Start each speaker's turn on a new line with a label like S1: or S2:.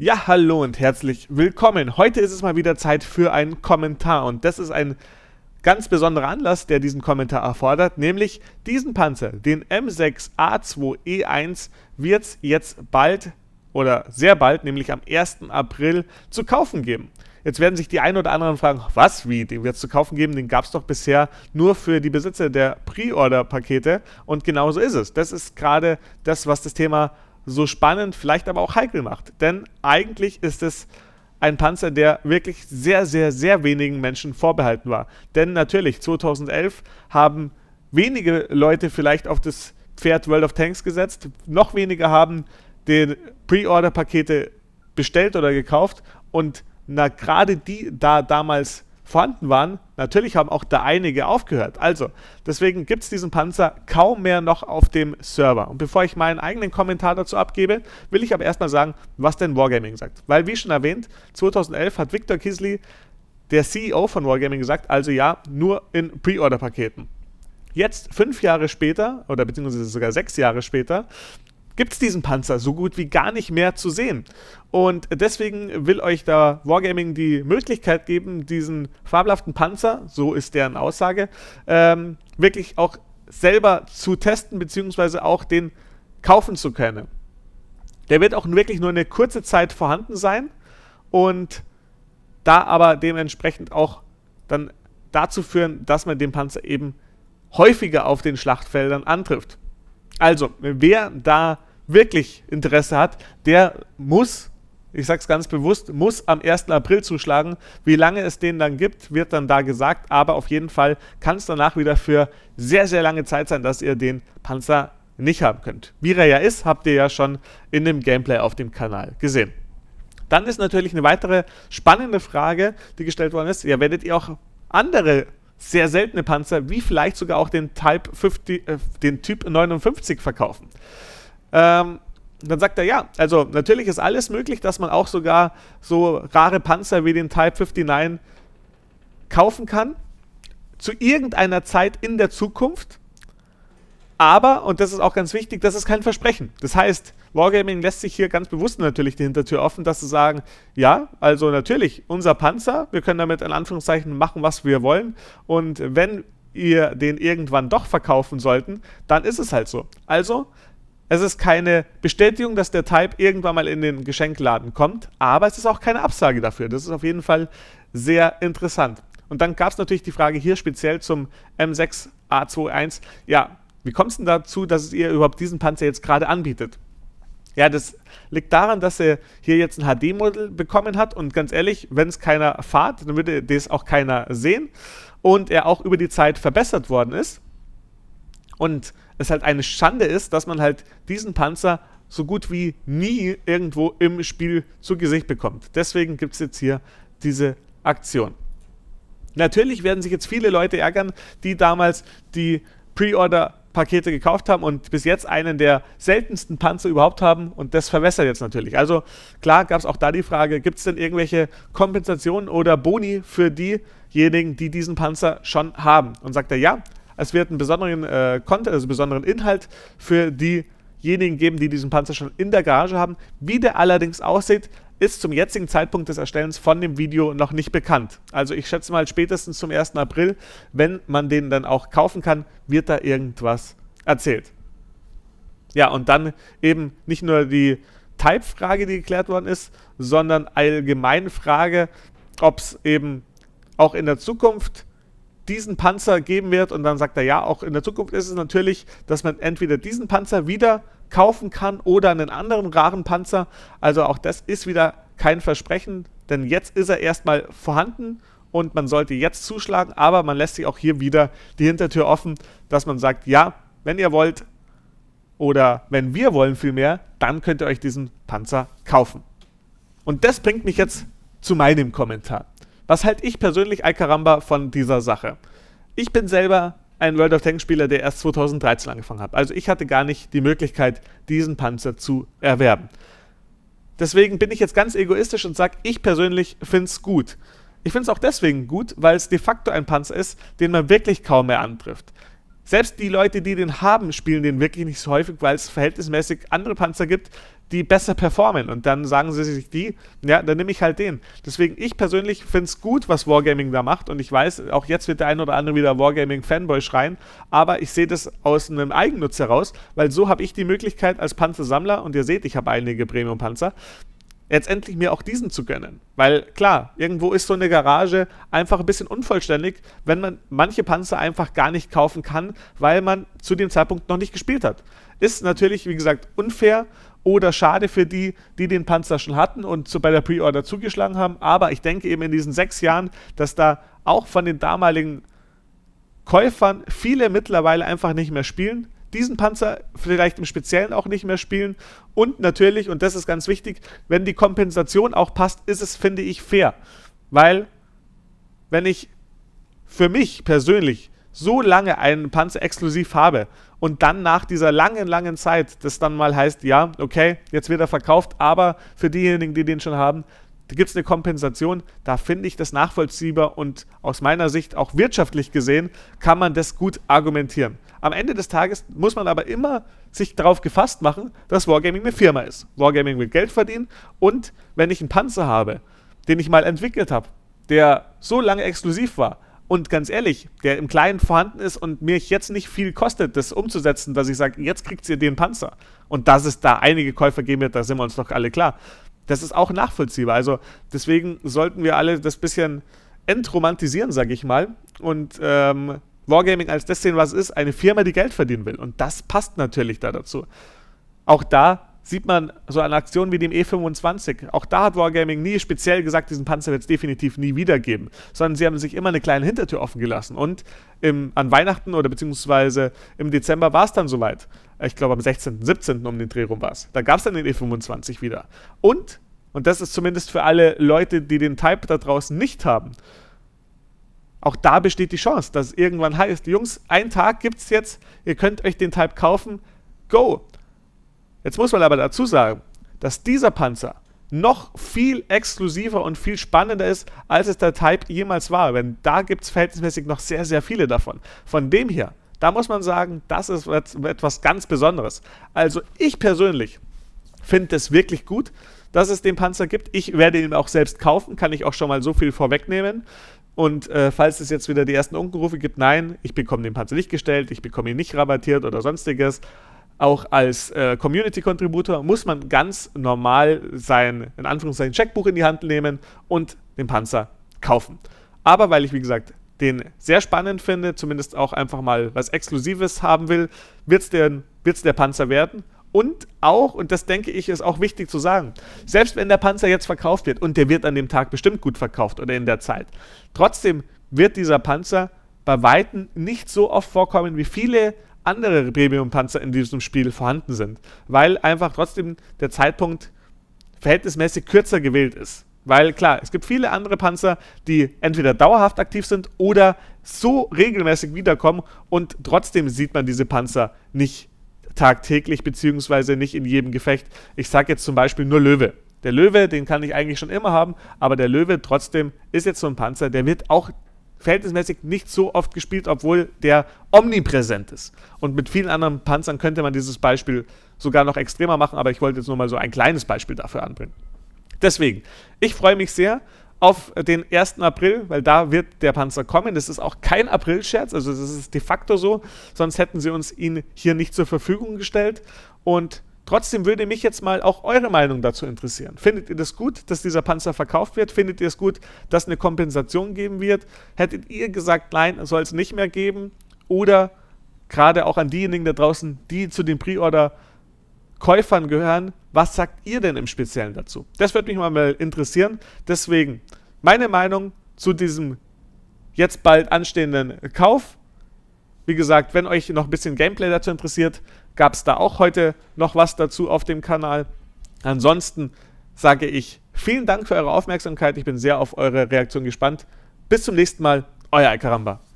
S1: Ja, hallo und herzlich willkommen. Heute ist es mal wieder Zeit für einen Kommentar und das ist ein ganz besonderer Anlass, der diesen Kommentar erfordert, nämlich diesen Panzer, den M6A2E1 wird es jetzt bald oder sehr bald, nämlich am 1. April zu kaufen geben. Jetzt werden sich die einen oder anderen fragen, was, wie, den wird es zu kaufen geben? Den gab es doch bisher nur für die Besitzer der Pre-Order-Pakete und genauso ist es. Das ist gerade das, was das Thema so spannend, vielleicht aber auch heikel macht. Denn eigentlich ist es ein Panzer, der wirklich sehr, sehr, sehr wenigen Menschen vorbehalten war. Denn natürlich, 2011 haben wenige Leute vielleicht auf das Pferd World of Tanks gesetzt, noch weniger haben den Pre-Order-Pakete bestellt oder gekauft und na, gerade die da damals vorhanden waren. Natürlich haben auch da einige aufgehört. Also, deswegen gibt es diesen Panzer kaum mehr noch auf dem Server. Und bevor ich meinen eigenen Kommentar dazu abgebe, will ich aber erstmal sagen, was denn Wargaming sagt. Weil, wie schon erwähnt, 2011 hat Victor Kisly, der CEO von Wargaming, gesagt, also ja, nur in Pre-Order-Paketen. Jetzt, fünf Jahre später, oder beziehungsweise sogar sechs Jahre später, gibt es diesen Panzer so gut wie gar nicht mehr zu sehen. Und deswegen will euch da Wargaming die Möglichkeit geben, diesen fabelhaften Panzer, so ist deren Aussage, ähm, wirklich auch selber zu testen, beziehungsweise auch den kaufen zu können. Der wird auch wirklich nur eine kurze Zeit vorhanden sein und da aber dementsprechend auch dann dazu führen, dass man den Panzer eben häufiger auf den Schlachtfeldern antrifft. Also, wer da wirklich Interesse hat, der muss, ich sage es ganz bewusst, muss am 1. April zuschlagen. Wie lange es den dann gibt, wird dann da gesagt, aber auf jeden Fall kann es danach wieder für sehr, sehr lange Zeit sein, dass ihr den Panzer nicht haben könnt. Wie er ja ist, habt ihr ja schon in dem Gameplay auf dem Kanal gesehen. Dann ist natürlich eine weitere spannende Frage, die gestellt worden ist, ja, werdet ihr auch andere sehr seltene Panzer, wie vielleicht sogar auch den Type, 50, äh, den typ 59 verkaufen? Ähm, dann sagt er, ja, also natürlich ist alles möglich, dass man auch sogar so rare Panzer wie den Type 59 kaufen kann. Zu irgendeiner Zeit in der Zukunft. Aber, und das ist auch ganz wichtig, das ist kein Versprechen. Das heißt, Wargaming lässt sich hier ganz bewusst natürlich die Hintertür offen, dass sie sagen, ja, also natürlich, unser Panzer, wir können damit in Anführungszeichen machen, was wir wollen. Und wenn ihr den irgendwann doch verkaufen sollten, dann ist es halt so. Also es ist keine Bestätigung, dass der Type irgendwann mal in den Geschenkladen kommt, aber es ist auch keine Absage dafür. Das ist auf jeden Fall sehr interessant. Und dann gab es natürlich die Frage hier speziell zum M6A21. Ja, wie kommt es denn dazu, dass ihr überhaupt diesen Panzer jetzt gerade anbietet? Ja, das liegt daran, dass er hier jetzt ein hd model bekommen hat und ganz ehrlich, wenn es keiner fahrt, dann würde das auch keiner sehen und er auch über die Zeit verbessert worden ist. Und es halt eine Schande ist, dass man halt diesen Panzer so gut wie nie irgendwo im Spiel zu Gesicht bekommt. Deswegen gibt es jetzt hier diese Aktion. Natürlich werden sich jetzt viele Leute ärgern, die damals die Pre-Order-Pakete gekauft haben und bis jetzt einen der seltensten Panzer überhaupt haben und das verwässert jetzt natürlich. Also klar gab es auch da die Frage, gibt es denn irgendwelche Kompensationen oder Boni für diejenigen, die diesen Panzer schon haben? Und sagt er ja, es wird einen besonderen äh, Content, also besonderen Inhalt für diejenigen geben, die diesen Panzer schon in der Garage haben. Wie der allerdings aussieht, ist zum jetzigen Zeitpunkt des Erstellens von dem Video noch nicht bekannt. Also ich schätze mal spätestens zum 1. April, wenn man den dann auch kaufen kann, wird da irgendwas erzählt. Ja, und dann eben nicht nur die Type-Frage, die geklärt worden ist, sondern allgemeine Frage, ob es eben auch in der Zukunft diesen Panzer geben wird. Und dann sagt er, ja, auch in der Zukunft ist es natürlich, dass man entweder diesen Panzer wieder kaufen kann oder einen anderen raren Panzer. Also auch das ist wieder kein Versprechen, denn jetzt ist er erstmal vorhanden und man sollte jetzt zuschlagen, aber man lässt sich auch hier wieder die Hintertür offen, dass man sagt, ja, wenn ihr wollt oder wenn wir wollen vielmehr, dann könnt ihr euch diesen Panzer kaufen. Und das bringt mich jetzt zu meinem Kommentar. Was halte ich persönlich, Alcaramba, von dieser Sache? Ich bin selber ein World of Tanks Spieler, der erst 2013 angefangen hat. Also ich hatte gar nicht die Möglichkeit, diesen Panzer zu erwerben. Deswegen bin ich jetzt ganz egoistisch und sage, ich persönlich finde es gut. Ich finde es auch deswegen gut, weil es de facto ein Panzer ist, den man wirklich kaum mehr antrifft. Selbst die Leute, die den haben, spielen den wirklich nicht so häufig, weil es verhältnismäßig andere Panzer gibt, die besser performen. Und dann sagen sie sich die, ja, dann nehme ich halt den. Deswegen, ich persönlich finde es gut, was Wargaming da macht. Und ich weiß, auch jetzt wird der ein oder andere wieder Wargaming-Fanboy schreien. Aber ich sehe das aus einem Eigennutz heraus, weil so habe ich die Möglichkeit als Panzersammler, und ihr seht, ich habe einige Premium-Panzer, jetzt endlich mir auch diesen zu gönnen. Weil klar, irgendwo ist so eine Garage einfach ein bisschen unvollständig, wenn man manche Panzer einfach gar nicht kaufen kann, weil man zu dem Zeitpunkt noch nicht gespielt hat. Ist natürlich, wie gesagt, unfair oder schade für die, die den Panzer schon hatten und so bei der Pre-Order zugeschlagen haben. Aber ich denke eben in diesen sechs Jahren, dass da auch von den damaligen Käufern viele mittlerweile einfach nicht mehr spielen diesen Panzer vielleicht im Speziellen auch nicht mehr spielen. Und natürlich, und das ist ganz wichtig, wenn die Kompensation auch passt, ist es, finde ich, fair. Weil, wenn ich für mich persönlich so lange einen Panzer exklusiv habe und dann nach dieser langen, langen Zeit das dann mal heißt, ja, okay, jetzt wird er verkauft, aber für diejenigen, die den schon haben, da gibt es eine Kompensation, da finde ich das nachvollziehbar und aus meiner Sicht auch wirtschaftlich gesehen kann man das gut argumentieren. Am Ende des Tages muss man aber immer sich darauf gefasst machen, dass Wargaming eine Firma ist. Wargaming will Geld verdienen und wenn ich einen Panzer habe, den ich mal entwickelt habe, der so lange exklusiv war und ganz ehrlich, der im Kleinen vorhanden ist und mir jetzt nicht viel kostet, das umzusetzen, dass ich sage, jetzt kriegt ihr den Panzer. Und dass es da einige Käufer geben wird, da sind wir uns doch alle klar. Das ist auch nachvollziehbar. Also deswegen sollten wir alle das bisschen entromantisieren, sage ich mal, und ähm, Wargaming als das sehen, was es ist, eine Firma, die Geld verdienen will. Und das passt natürlich da dazu. Auch da sieht man so eine Aktion wie dem E25. Auch da hat Wargaming nie speziell gesagt, diesen Panzer wird es definitiv nie wiedergeben, sondern sie haben sich immer eine kleine Hintertür offen gelassen. Und im, an Weihnachten oder beziehungsweise im Dezember war es dann soweit. Ich glaube am 16., 17. um den Dreh rum war es. Da gab es dann den E25 wieder. Und, und das ist zumindest für alle Leute, die den Type da draußen nicht haben, auch da besteht die Chance, dass es irgendwann heißt, Jungs, einen Tag gibt es jetzt, ihr könnt euch den Type kaufen, go. Jetzt muss man aber dazu sagen, dass dieser Panzer noch viel exklusiver und viel spannender ist, als es der Type jemals war. Denn da gibt es verhältnismäßig noch sehr, sehr viele davon. Von dem her, da muss man sagen, das ist etwas ganz Besonderes. Also ich persönlich finde es wirklich gut, dass es den Panzer gibt. Ich werde ihn auch selbst kaufen, kann ich auch schon mal so viel vorwegnehmen. Und äh, falls es jetzt wieder die ersten Unkenrufe gibt, nein, ich bekomme den Panzer nicht gestellt, ich bekomme ihn nicht rabattiert oder sonstiges. Auch als äh, Community-Contributor muss man ganz normal sein, in Anführungszeichen, Checkbuch in die Hand nehmen und den Panzer kaufen. Aber weil ich, wie gesagt, den sehr spannend finde, zumindest auch einfach mal was Exklusives haben will, wird es der Panzer werden. Und auch, und das denke ich, ist auch wichtig zu sagen, selbst wenn der Panzer jetzt verkauft wird, und der wird an dem Tag bestimmt gut verkauft oder in der Zeit, trotzdem wird dieser Panzer bei Weitem nicht so oft vorkommen, wie viele andere Premium-Panzer in diesem Spiel vorhanden sind, weil einfach trotzdem der Zeitpunkt verhältnismäßig kürzer gewählt ist. Weil klar, es gibt viele andere Panzer, die entweder dauerhaft aktiv sind oder so regelmäßig wiederkommen und trotzdem sieht man diese Panzer nicht tagtäglich, beziehungsweise nicht in jedem Gefecht. Ich sage jetzt zum Beispiel nur Löwe. Der Löwe, den kann ich eigentlich schon immer haben, aber der Löwe trotzdem ist jetzt so ein Panzer, der wird auch verhältnismäßig nicht so oft gespielt, obwohl der omnipräsent ist. Und mit vielen anderen Panzern könnte man dieses Beispiel sogar noch extremer machen, aber ich wollte jetzt nur mal so ein kleines Beispiel dafür anbringen. Deswegen, ich freue mich sehr auf den 1. April, weil da wird der Panzer kommen. Das ist auch kein April-Scherz, also das ist de facto so, sonst hätten sie uns ihn hier nicht zur Verfügung gestellt. Und Trotzdem würde mich jetzt mal auch eure Meinung dazu interessieren. Findet ihr das gut, dass dieser Panzer verkauft wird? Findet ihr es gut, dass eine Kompensation geben wird? Hättet ihr gesagt, nein, soll es nicht mehr geben? Oder gerade auch an diejenigen da draußen, die zu dem Preorder Käufern gehören. Was sagt ihr denn im Speziellen dazu? Das würde mich mal interessieren. Deswegen meine Meinung zu diesem jetzt bald anstehenden Kauf. Wie gesagt, wenn euch noch ein bisschen Gameplay dazu interessiert, gab es da auch heute noch was dazu auf dem Kanal. Ansonsten sage ich vielen Dank für eure Aufmerksamkeit. Ich bin sehr auf eure Reaktion gespannt. Bis zum nächsten Mal, euer Alcaramba.